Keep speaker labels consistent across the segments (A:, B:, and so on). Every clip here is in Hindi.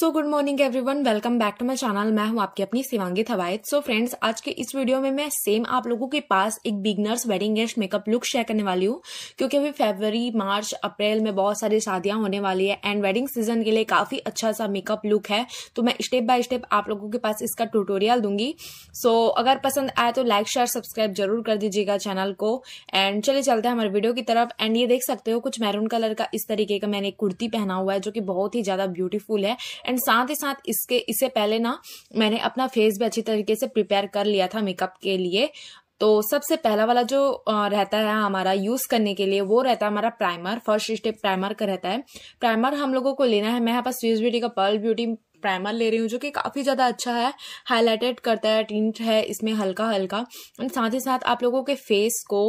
A: so good morning everyone welcome back to my channel मैं हूं आपकी अपनी सिवांगी थवायत सो फ्रेंड्स आज के इस वीडियो में मैं सेम आप लोगों के पास एक beginners wedding guest makeup look share करने वाली हूं क्योंकि अभी फरवरी मार्च अप्रैल में बहुत सारी शादियां होने वाली है एंड वेडिंग सीजन के लिए काफी अच्छा सा मेकअप लुक है तो मैं स्टेप बाय स्टेप आप लोगों के पास इसका ट्यूटोरियल दूंगी सो so, अगर पसंद आए तो लाइक शेयर सब्सक्राइब जरूर कर दीजिएगा चैनल को एंड चले चलते हैं हमारे वीडियो की तरफ एंड ये देख सकते हो कुछ मैरून कलर का इस तरीके का मैंने कुर्ती पहना हुआ है जो कि बहुत ही ज्यादा ब्यूटीफुल है एंड साथ ही साथ इसके इससे पहले ना मैंने अपना फेस भी अच्छी तरीके से प्रिपेयर कर लिया था मेकअप के लिए तो सबसे पहला वाला जो रहता है हमारा यूज करने के लिए वो रहता है हमारा प्राइमर फर्स्ट स्टेप प्राइमर का रहता है प्राइमर हम लोगों को लेना है मैं यहाँ पर स्वीज ब्यूटी का पर्ल ब्यूटी प्राइमर ले रही हूँ जो कि काफ़ी ज़्यादा अच्छा है हाईलाइटेड करता है टिंट है इसमें हल्का हल्का एंड साथ ही साथ आप लोगों के फेस को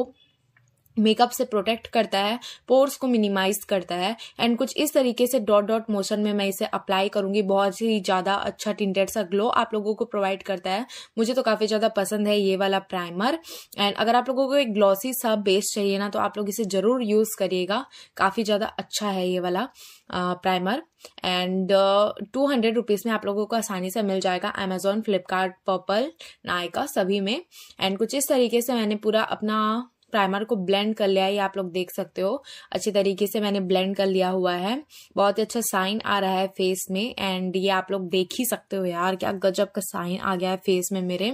A: मेकअप से प्रोटेक्ट करता है पोर्स को मिनिमाइज करता है एंड कुछ इस तरीके से डॉट डॉट मोशन में मैं इसे अप्लाई करूंगी बहुत ही ज़्यादा अच्छा टिंटेड सा ग्लो आप लोगों को प्रोवाइड करता है मुझे तो काफ़ी ज़्यादा पसंद है ये वाला प्राइमर एंड अगर आप लोगों को एक ग्लॉसी सा बेस चाहिए ना तो आप लोग इसे ज़रूर यूज़ करिएगा काफ़ी ज़्यादा अच्छा है ये वाला primer and two hundred rupees में आप लोगों को आसानी से मिल जाएगा अमेजोन फ्लिपकार्ट पर्पल नायका सभी में एंड कुछ इस तरीके से मैंने पूरा अपना प्राइमर को ब्लेंड कर लिया है ये आप लोग देख सकते हो अच्छे तरीके से मैंने ब्लेंड कर लिया हुआ है बहुत ही अच्छा साइन आ रहा है फेस में एंड ये आप लोग देख ही सकते हो यार क्या गजब का साइन आ गया है फेस में मेरे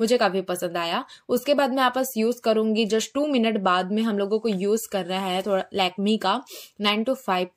A: मुझे काफी पसंद आया उसके बाद मैं आपस यूज करूंगी जस्ट टू मिनट बाद में हम लोगों को यूज कर रहा है थोड़ा लैकमी का nine to five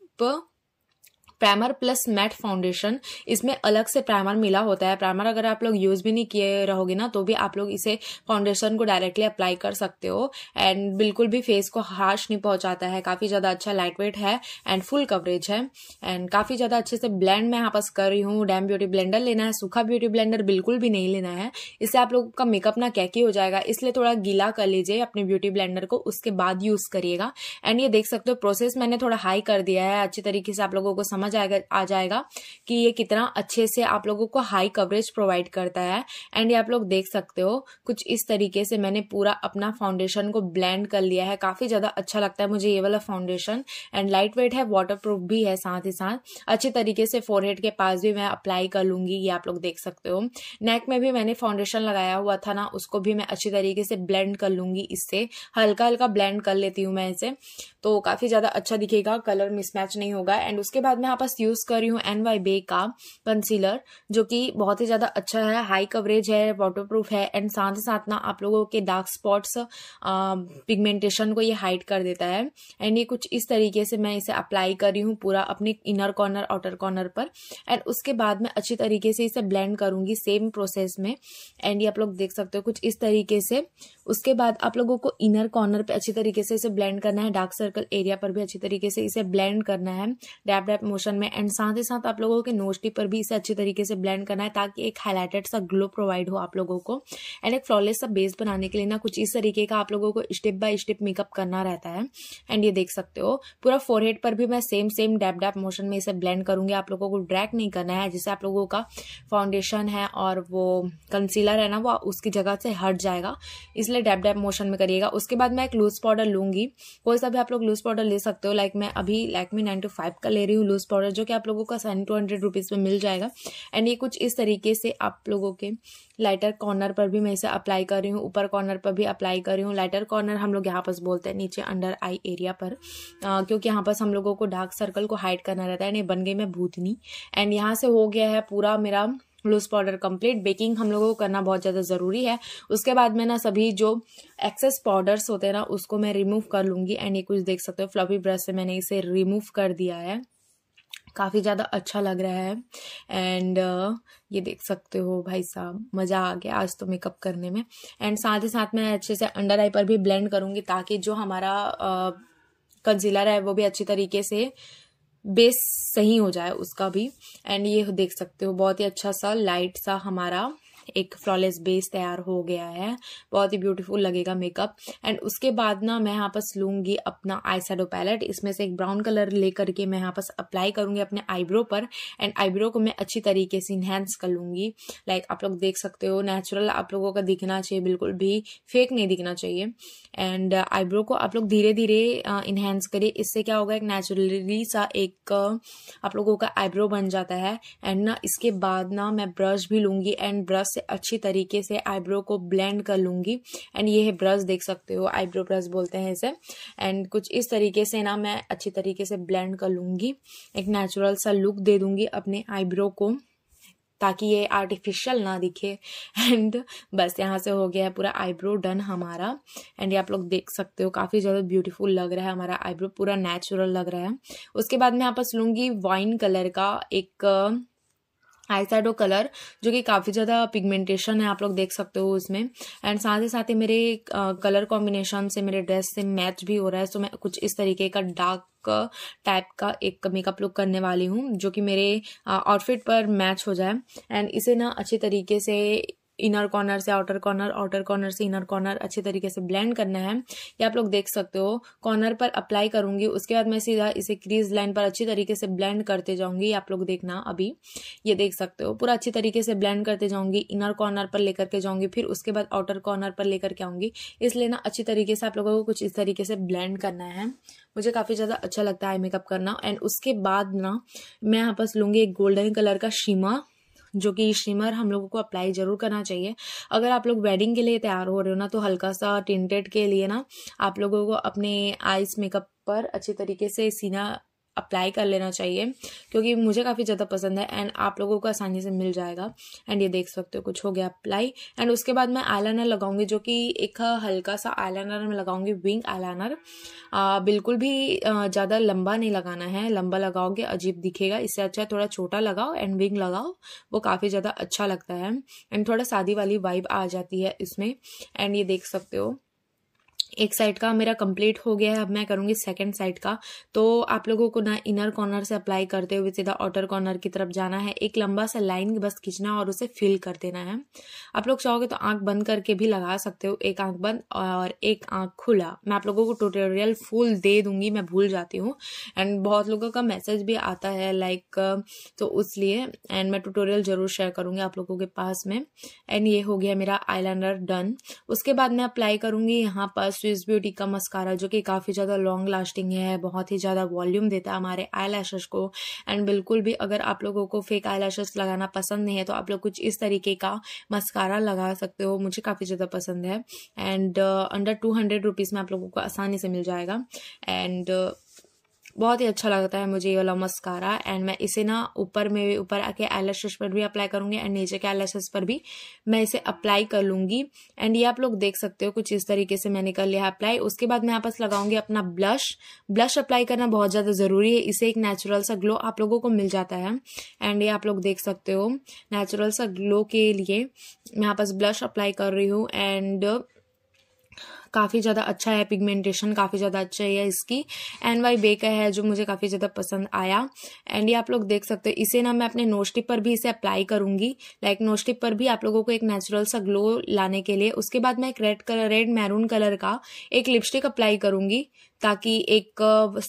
A: primer plus matte foundation इसमें अलग से प्राइमर मिला होता है प्राइमर अगर आप लोग यूज भी नहीं किए रहोगे ना तो भी आप लोग इसे फाउंडेशन को डायरेक्टली अप्लाई कर सकते हो एंड बिल्कुल भी फेस को हार्श नहीं पहुंचाता है काफी ज्यादा अच्छा लाइट वेट है एंड फुल कवरेज है एंड काफी ज्यादा अच्छे से ब्लेंड मैं यहाँ पास कर रही हूँ डैम ब्यूटी ब्लेंडर लेना है सूखा ब्यूटी ब्लेंडर बिल्कुल भी नहीं लेना है इससे आप लोगों का मेकअप ना कैकी हो जाएगा इसलिए थोड़ा गीला कर लीजिए अपने ब्यूटी ब्लेंडर को उसके बाद यूज करिएगा एंड ये देख सकते हो प्रोसेस मैंने थोड़ा हाई कर दिया है अच्छी तरीके से आप लोगों को समझ जाएगा आ जाएगा कि ये कितना अच्छे से आप लोगों को हाई कवरेज प्रोवाइड करता है एंड ये आप लोग देख सकते हो कुछ इस तरीके से मैंने पूरा अपना फाउंडेशन को ब्लेंड कर लिया है काफ़ी ज़्यादा अच्छा लगता है मुझे ये वाला फाउंडेशन एंड लाइट वेट है वाटर भी है साथ ही साथ अच्छे तरीके से फोरहेड के पास भी मैं अप्लाई कर लूंगी ये आप लोग देख सकते हो नेक में भी मैंने फाउंडेशन लगाया हुआ था ना उसको भी मैं अच्छी तरीके से ब्लेंड कर लूंगी इससे हल्का हल्का ब्लेंड कर लेती हूँ मैं इसे तो काफ़ी ज़्यादा अच्छा दिखेगा कलर मिसमैच नहीं होगा एंड उसके बाद में आप पास यूज़ कर रही हूँ एन वाई बे का कंसीलर जो कि बहुत ही ज़्यादा अच्छा है हाई कवरेज है वाटर प्रूफ है एंड साथ ही साथ ना आप लोगों के डार्क स्पॉट्स पिगमेंटेशन को ये हाइड कर देता है एंड ये कुछ इस तरीके से मैं इसे अप्लाई कर रही हूँ पूरा अपने इनर कॉर्नर आउटर कॉर्नर पर एंड उसके बाद मैं अच्छी तरीके से इसे ब्लेंड करूंगी सेम प्रोसेस में एंड ये आप लोग देख सकते हो कुछ इस तरीके से उसके बाद आप लोगों को इनर कॉर्नर पर अच्छी तरीके से इसे ब्लेंड करना है डार्क सर्कल एरिया पर भी अच्छी तरीके से इसे ब्लेंड करना है डैप डैप मोशन सेक्शन में एंड साथ ही साथ आप लोगों के नोजटी पर भी इसे अच्छी तरीके से ब्लेंड करना है ताकि एक हाईलाइटेड सा ग्लो प्रोवाइड हो आप लोगों को एंड एक फ्लॉलेस सा बेस बनाने के लिए ना कुछ इस तरीके का आप लोगों को स्टेप बाय स्टेप मेकअप करना रहता है एंड ये देख सकते हो पूरा फोरहेड पर भी मैं same same dab dab motion में इसे ब्लेंड करूंगी आप लोगों को ड्रैक नहीं करना है जिससे आप लोगों का फाउंडेशन है और वो कंसीलर है ना वो उसकी जगह से हट जाएगा इसलिए डैप डैप मोशन में करिएगा उसके बाद मैं एक लूज पाउडर लूंगी कोई सा भी आप लोग लूज पाउडर ले सकते हो लाइक मैं अभी Lakme nine to five का ले रही हूँ लूज पाउडर पाउडर जो कि आप लोगों का सेवन टू हंड्रेड रुपीज़ में मिल जाएगा एंड ये कुछ इस तरीके से आप लोगों के लाइटर कॉर्नर पर भी मैं इसे अप्लाई कर रही हूँ ऊपर कॉर्नर पर भी अप्लाई कर रही हूँ लाइटर कॉर्नर हम लोग यहाँ पास बोलते हैं नीचे अंडर आई एरिया पर आ, क्योंकि यहाँ पास हम लोगों को डार्क सर्कल को हाइड करना रहता है एंड ये बन गई मैं भूतनी एंड यहाँ से हो गया है पूरा मेरा लूज पाउडर कंप्लीट बेकिंग हम लोगों को करना बहुत ज़्यादा ज़रूरी है उसके बाद में ना सभी जो एक्सेस पाउडर्स होते हैं ना उसको मैं रिमूव कर लूँगी एंड ये कुछ देख सकते हो फ्लफी ब्रश से मैंने इसे रिमूव कर दिया है काफ़ी ज़्यादा अच्छा लग रहा है एंड uh, ये देख सकते हो भाई साहब मज़ा आ गया आज तो मेकअप करने में एंड साथ ही साथ मैं अच्छे से अंडर आई पर भी ब्लेंड करूँगी ताकि जो हमारा कंसीलर uh, है वो भी अच्छी तरीके से बेस सही हो जाए उसका भी एंड ये देख सकते हो बहुत ही अच्छा सा लाइट सा हमारा एक फ्लॉलेस बेस तैयार हो गया है बहुत ही ब्यूटीफुल लगेगा मेकअप एंड उसके बाद ना मैं यहाँ पास लूंगी अपना आई पैलेट इसमें से एक ब्राउन कलर लेकर के मैं यहाँ पास अप्लाई करूंगी अपने आईब्रो पर एंड आईब्रो को मैं अच्छी तरीके से इन्हेंस कर लूंगी लाइक आप लोग देख सकते हो नेचुरल आप लोगों का दिखना चाहिए बिल्कुल भी फेक नहीं दिखना चाहिए एंड आईब्रो को आप लोग धीरे धीरे इन्हेंस करिए इससे क्या होगा एक नेचुरली सा एक आप लोगों का आईब्रो बन जाता है एंड ना इसके बाद ना मैं ब्रश भी लूँगी एंड ब्रश से अच्छी तरीके से आईब्रो को ब्लेंड कर लूँगी एंड ये है ब्रश देख सकते हो आईब्रो ब्रश बोलते हैं इसे एंड कुछ इस तरीके से ना मैं अच्छी तरीके से ब्लेंड कर लूँगी एक नेचुरल सा लुक दे दूँगी अपने आईब्रो को ताकि ये आर्टिफिशियल ना दिखे एंड बस यहाँ से हो गया है पूरा आईब्रो डन हमारा एंड ये आप लोग देख सकते हो काफ़ी ज़्यादा ब्यूटीफुल लग रहा है हमारा आईब्रो पूरा नेचुरल लग रहा है उसके बाद मैं यहाँ पर लूँगी वाइन कलर का एक आई साइडो कलर जो कि काफ़ी ज़्यादा पिगमेंटेशन है आप लोग देख सकते हो उसमें एंड साथ ही साथ ही मेरे कलर कॉम्बिनेशन से मेरे ड्रेस से मैच भी हो रहा है सो तो मैं कुछ इस तरीके का डार्क टाइप का एक मेकअप लुक करने वाली हूँ जो कि मेरे आउटफिट पर मैच हो जाए एंड इसे ना अच्छे तरीके से इनर कॉर्नर से आउटर कॉर्नर आउटर कॉर्नर से इनर कॉर्नर अच्छे तरीके से ब्लेंड करना है ये आप लोग देख सकते हो कॉर्नर पर अप्लाई करूंगी उसके बाद मैं सीधा इसे क्रीज लाइन पर अच्छी तरीके से ब्लेंड करते जाऊंगी आप लोग देखना अभी ये देख सकते हो पूरा अच्छी तरीके से ब्लेंड करते जाऊंगी इनर कॉर्नर पर लेकर के जाऊंगी फिर उसके बाद आउटर कॉर्नर पर लेकर के आऊंगी इसलिए ना अच्छी तरीके से आप लोगों को कुछ इस तरीके से ब्लेंड करना है मुझे काफ़ी ज़्यादा अच्छा लगता है मेकअप करना एंड उसके बाद ना मैं यहाँ पास लूंगी एक गोल्डन कलर का शीमा जो कि शिमर हम लोगों को अप्लाई ज़रूर करना चाहिए अगर आप लोग वेडिंग के लिए तैयार हो रहे हो ना तो हल्का सा टिंटेड के लिए ना आप लोगों को अपने आइस मेकअप पर अच्छे तरीके से सीना अप्लाई कर लेना चाहिए क्योंकि मुझे काफ़ी ज़्यादा पसंद है एंड आप लोगों को आसानी से मिल जाएगा एंड ये देख सकते हो कुछ हो गया अप्लाई एंड उसके बाद मैं आईलाइनर लगाऊंगी जो कि एक हल्का सा आईलाइनर मैं लगाऊंगी विंग आईलाइनर बिल्कुल भी ज़्यादा लंबा नहीं लगाना है लंबा लगाओगे अजीब दिखेगा इससे अच्छा थोड़ा छोटा लगाओ एंड विंग लगाओ वो काफ़ी ज़्यादा अच्छा लगता है एंड थोड़ा शादी वाली वाइब आ जाती है इसमें एंड ये देख सकते हो एक साइड का मेरा कंप्लीट हो गया है अब मैं करूँगी सेकंड साइड का तो आप लोगों को ना इनर कॉर्नर से अप्लाई करते हुए सीधा आउटर कॉर्नर की तरफ जाना है एक लंबा सा लाइन बस खींचना और उसे फिल कर देना है आप लोग चाहोगे तो आंख बंद करके भी लगा सकते हो एक आंख बंद और एक आंख खुला मैं आप लोगों को ट्यूटोरियल फुल दे दूंगी मैं भूल जाती हूँ एंड बहुत लोगों का मैसेज भी आता है लाइक तो उस लिए एंड मैं टूटोरियल ज़रूर शेयर करूंगी आप लोगों के पास में एंड ये हो गया मेरा आईलाइनर डन उसके बाद मैं अप्लाई करूँगी यहाँ पर स्विस ब्यूटी का मस्कारा जो कि काफ़ी ज़्यादा लॉन्ग लास्टिंग है बहुत ही ज़्यादा वॉल्यूम देता है हमारे आई को एंड बिल्कुल भी अगर आप लोगों को फेक आई लगाना पसंद नहीं है तो आप लोग कुछ इस तरीके का मस्कारा लगा सकते हो मुझे काफ़ी ज़्यादा पसंद है and under two hundred rupees में आप लोगों को आसानी से मिल जाएगा एंड uh, बहुत ही अच्छा लगता है मुझे ये वाला मस्कारा एंड मैं इसे ना ऊपर में ऊपर के एलैशेस पर भी अप्लाई करूंगी एंड नीचे के एलैशेस पर भी मैं इसे अप्लाई कर लूंगी एंड ये आप लोग देख सकते हो कुछ इस तरीके से मैंने कर लिया अप्लाई उसके बाद मैं आपस लगाऊंगी अपना ब्लश ब्लश अप्लाई करना बहुत ज़्यादा ज़रूरी है इसे एक नेचुरल सा ग्लो आप लोगों को मिल जाता है एंड ये आप लोग देख सकते हो नेचुरल सा ग्लो के लिए मैं आपस ब्लश अप्लाई कर रही हूँ एंड काफ़ी ज़्यादा अच्छा है पिगमेंटेशन काफ़ी ज़्यादा अच्छा है इसकी एन वाई बे का है जो मुझे काफ़ी ज़्यादा पसंद आया एंड ये आप लोग देख सकते हो इसे ना मैं अपने नोस्टिप पर भी इसे अप्लाई करूँगी लाइक नोस्टिप पर भी आप लोगों को एक नेचुरल सा ग्लो लाने के लिए उसके बाद मैं एक red colour red maroon colour का एक लिपस्टिक अप्लाई करूँगी ताकि एक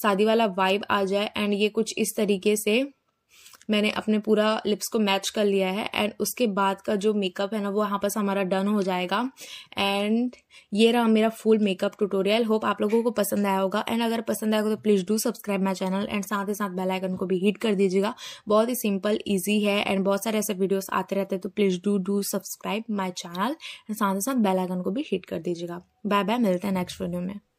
A: शादी वाला वाइब आ जाए एंड ये कुछ इस तरीके से मैंने अपने पूरा लिप्स को मैच कर लिया है एंड उसके बाद का जो मेकअप है ना वो यहाँ पर हमारा डन हो जाएगा एंड ये रहा मेरा फुल मेकअप ट्यूटोरियल होप आप लोगों को पसंद आया होगा एंड अगर पसंद आएगा तो please do subscribe my channel and साथ ही साथ बेलाइकन को भी हिट कर दीजिएगा बहुत ही सिंपल ईजी है एंड बहुत सारे ऐसे वीडियोज़ आते रहते हैं तो please do do subscribe my channel and साथ ही साथ बेलाइकन को भी हिट कर दीजिएगा बाय बाय मिलते हैं नेक्स्ट वीडियो में